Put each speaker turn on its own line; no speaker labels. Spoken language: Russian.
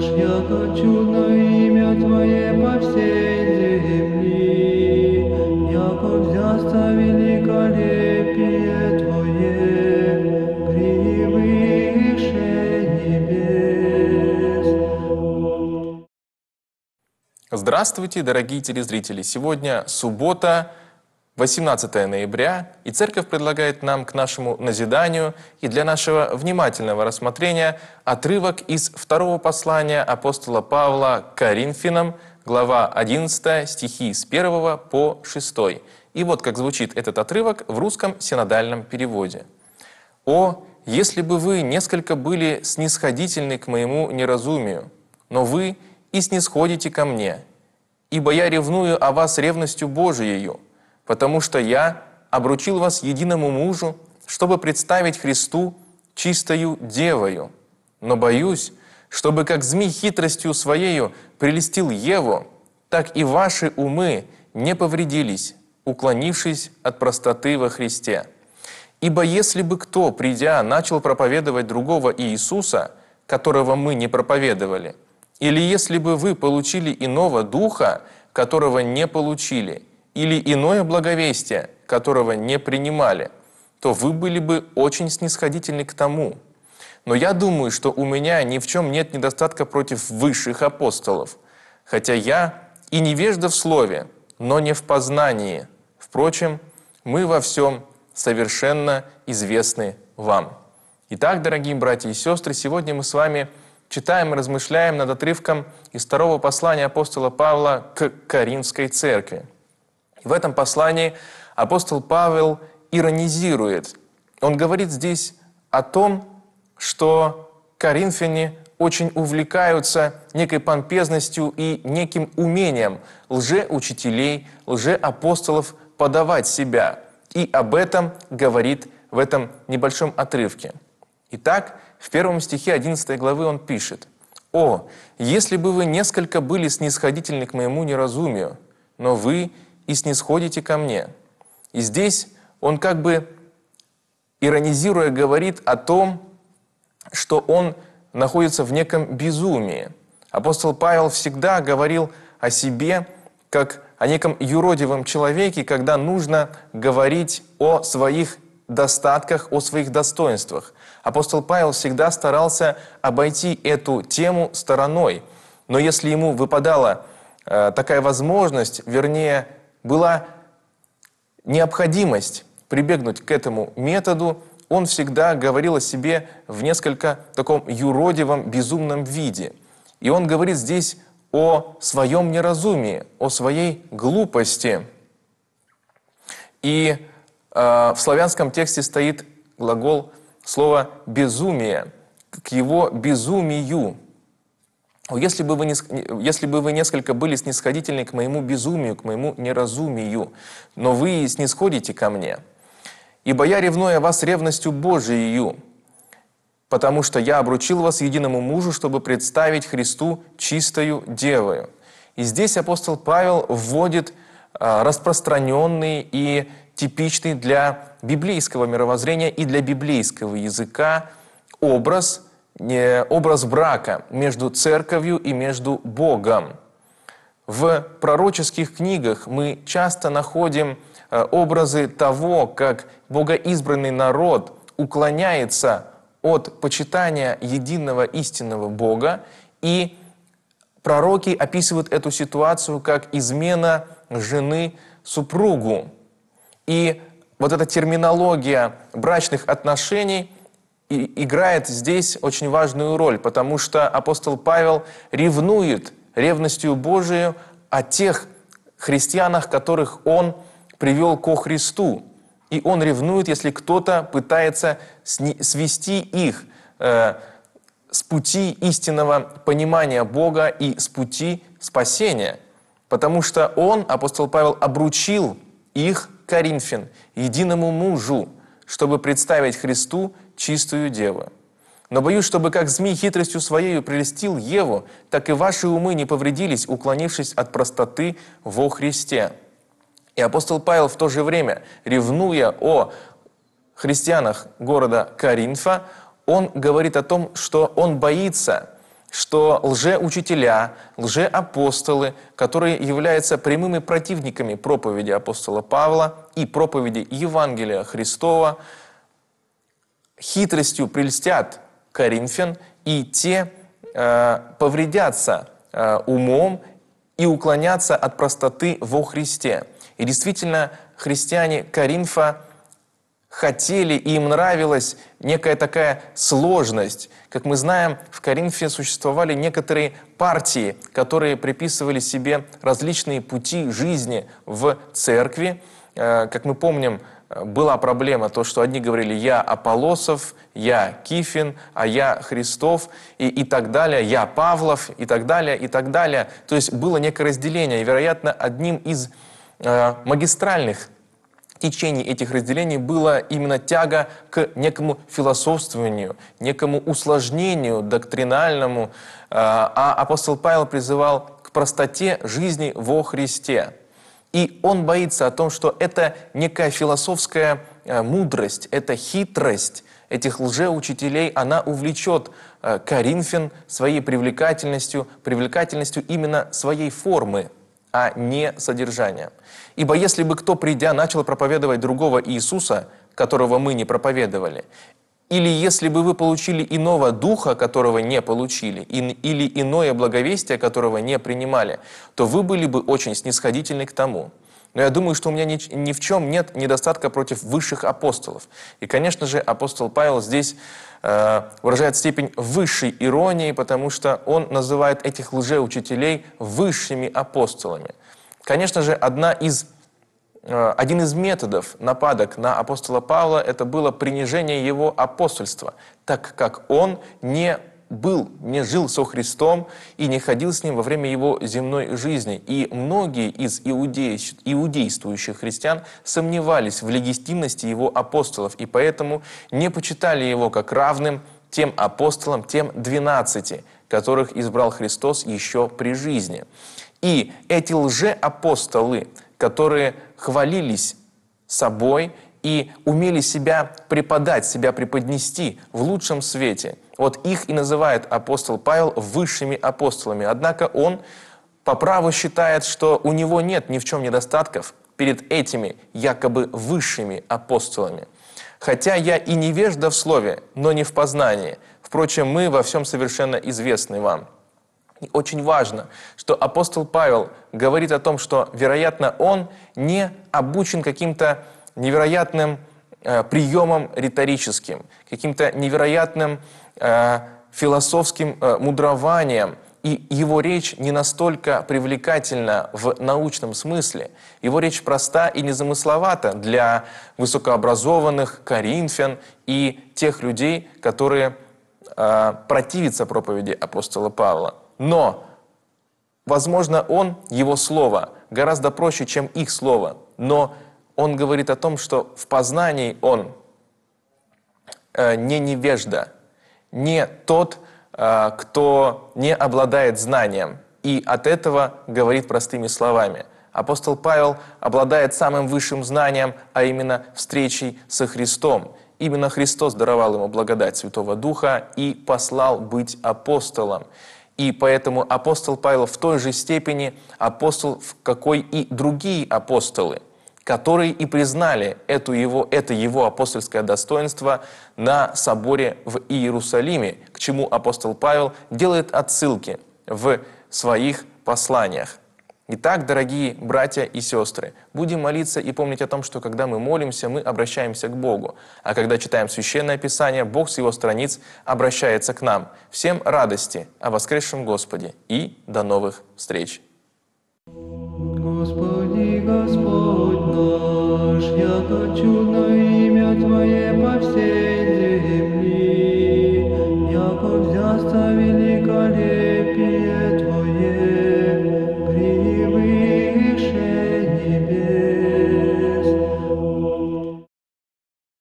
Дашь, я хочу на имя Твое по всей земли, яко взяться великолепие Твое, превыше небес. Здравствуйте, дорогие телезрители! Сегодня суббота, 18 ноября, и Церковь предлагает нам к нашему назиданию и для нашего внимательного рассмотрения отрывок из второго послания апостола Павла к Коринфянам, глава 11, стихи с 1 по 6. И вот как звучит этот отрывок в русском синодальном переводе. «О, если бы вы несколько были снисходительны к моему неразумию, но вы и снисходите ко мне, ибо я ревную о вас ревностью Божией, потому что я обручил вас единому мужу, чтобы представить Христу чистою девою. Но боюсь, чтобы как змей хитростью своею прелестил Еву, так и ваши умы не повредились, уклонившись от простоты во Христе. Ибо если бы кто, придя, начал проповедовать другого Иисуса, которого мы не проповедовали, или если бы вы получили иного духа, которого не получили – или иное благовестие, которого не принимали, то вы были бы очень снисходительны к тому. Но я думаю, что у меня ни в чем нет недостатка против высших апостолов, хотя я и невежда в слове, но не в познании. Впрочем, мы во всем совершенно известны вам. Итак, дорогие братья и сестры, сегодня мы с вами читаем и размышляем над отрывком из второго послания апостола Павла к Каринской церкви. В этом послании апостол Павел иронизирует. Он говорит здесь о том, что коринфяне очень увлекаются некой помпезностью и неким умением лжеучителей, лжеапостолов подавать себя. И об этом говорит в этом небольшом отрывке. Итак, в первом стихе 11 главы он пишет. «О, если бы вы несколько были снисходительны к моему неразумию, но вы и снисходите ко мне». И здесь он как бы иронизируя говорит о том, что он находится в неком безумии. Апостол Павел всегда говорил о себе как о неком юродивом человеке, когда нужно говорить о своих достатках, о своих достоинствах. Апостол Павел всегда старался обойти эту тему стороной. Но если ему выпадала э, такая возможность, вернее, была необходимость прибегнуть к этому методу, он всегда говорил о себе в несколько таком юродивом, безумном виде. И он говорит здесь о своем неразумии, о своей глупости. И э, в славянском тексте стоит глагол слово «безумие», к его безумию – ну, если бы, вы не, если бы вы несколько были снисходительны к моему безумию, к моему неразумию, но вы снисходите ко мне, ибо я ревную вас ревностью Божией, потому что я обручил вас единому мужу, чтобы представить Христу чистою девою». И здесь апостол Павел вводит а, распространенный и типичный для библейского мировоззрения и для библейского языка образ – Э, образ брака между церковью и между Богом. В пророческих книгах мы часто находим э, образы того, как богоизбранный народ уклоняется от почитания единого истинного Бога, и пророки описывают эту ситуацию как измена жены супругу. И вот эта терминология брачных отношений – играет здесь очень важную роль, потому что апостол Павел ревнует ревностью Божию о тех христианах, которых он привел ко Христу. И он ревнует, если кто-то пытается свести их э, с пути истинного понимания Бога и с пути спасения. Потому что он, апостол Павел, обручил их, Коринфян, единому мужу, чтобы представить Христу чистую деву. Но боюсь, чтобы как змей хитростью своею прелестил Еву, так и ваши умы не повредились, уклонившись от простоты во Христе». И апостол Павел в то же время, ревнуя о христианах города Каринфа, он говорит о том, что он боится, что лжеучителя, лжеапостолы, которые являются прямыми противниками проповеди апостола Павла и проповеди Евангелия Христова, хитростью прельстят коринфян, и те э, повредятся э, умом и уклонятся от простоты во Христе. И действительно, христиане Коринфа хотели, и им нравилась некая такая сложность. Как мы знаем, в Коринфе существовали некоторые партии, которые приписывали себе различные пути жизни в церкви. Э, как мы помним, была проблема, то, что одни говорили «я Аполосов», «я Кифин», «а я Христов» и, и так далее, «я Павлов» и так далее, и так далее. То есть было некое разделение. И, вероятно, одним из э, магистральных течений этих разделений была именно тяга к некому философствованию, некому усложнению доктринальному, э, а апостол Павел призывал к простоте жизни во Христе – и он боится о том, что это некая философская э, мудрость, это хитрость этих лжеучителей, она увлечет э, Коринфян своей привлекательностью, привлекательностью именно своей формы, а не содержания. Ибо если бы кто, придя, начал проповедовать другого Иисуса, которого мы не проповедовали, или если бы вы получили иного духа, которого не получили, или иное благовестие, которого не принимали, то вы были бы очень снисходительны к тому. Но я думаю, что у меня ни, ни в чем нет недостатка против высших апостолов. И, конечно же, апостол Павел здесь э, выражает степень высшей иронии, потому что он называет этих лжеучителей высшими апостолами. Конечно же, одна из Э, один из методов нападок на апостола Павла это было принижение его апостольства, так как он не был, не жил со Христом и не ходил с ним во время его земной жизни. И многие из иудей, иудействующих христиан сомневались в легитимности его апостолов и поэтому не почитали его как равным тем апостолам, тем двенадцати, которых избрал Христос еще при жизни. И эти лжеапостолы которые хвалились собой и умели себя преподать, себя преподнести в лучшем свете. Вот их и называет апостол Павел высшими апостолами. Однако он по праву считает, что у него нет ни в чем недостатков перед этими якобы высшими апостолами. Хотя я и невежда в слове, но не в познании. Впрочем, мы во всем совершенно известны вам очень важно, что апостол Павел говорит о том, что, вероятно, он не обучен каким-то невероятным э, приемом риторическим, каким-то невероятным э, философским э, мудрованием, и его речь не настолько привлекательна в научном смысле. Его речь проста и незамысловата для высокообразованных коринфян и тех людей, которые э, противятся проповеди апостола Павла. Но, возможно, он, его слово, гораздо проще, чем их слово. Но он говорит о том, что в познании он э, не невежда, не тот, э, кто не обладает знанием. И от этого говорит простыми словами. Апостол Павел обладает самым высшим знанием, а именно встречей со Христом. Именно Христос даровал ему благодать Святого Духа и послал быть апостолом. И поэтому апостол Павел в той же степени апостол, в какой и другие апостолы, которые и признали эту его, это его апостольское достоинство на соборе в Иерусалиме, к чему апостол Павел делает отсылки в своих посланиях. Итак, дорогие братья и сестры, будем молиться и помнить о том, что когда мы молимся, мы обращаемся к Богу. А когда читаем Священное Писание, Бог с его страниц обращается к нам. Всем радости о воскресшем Господе и до новых встреч! Господи, Господь наш, я хочу на имя Твое по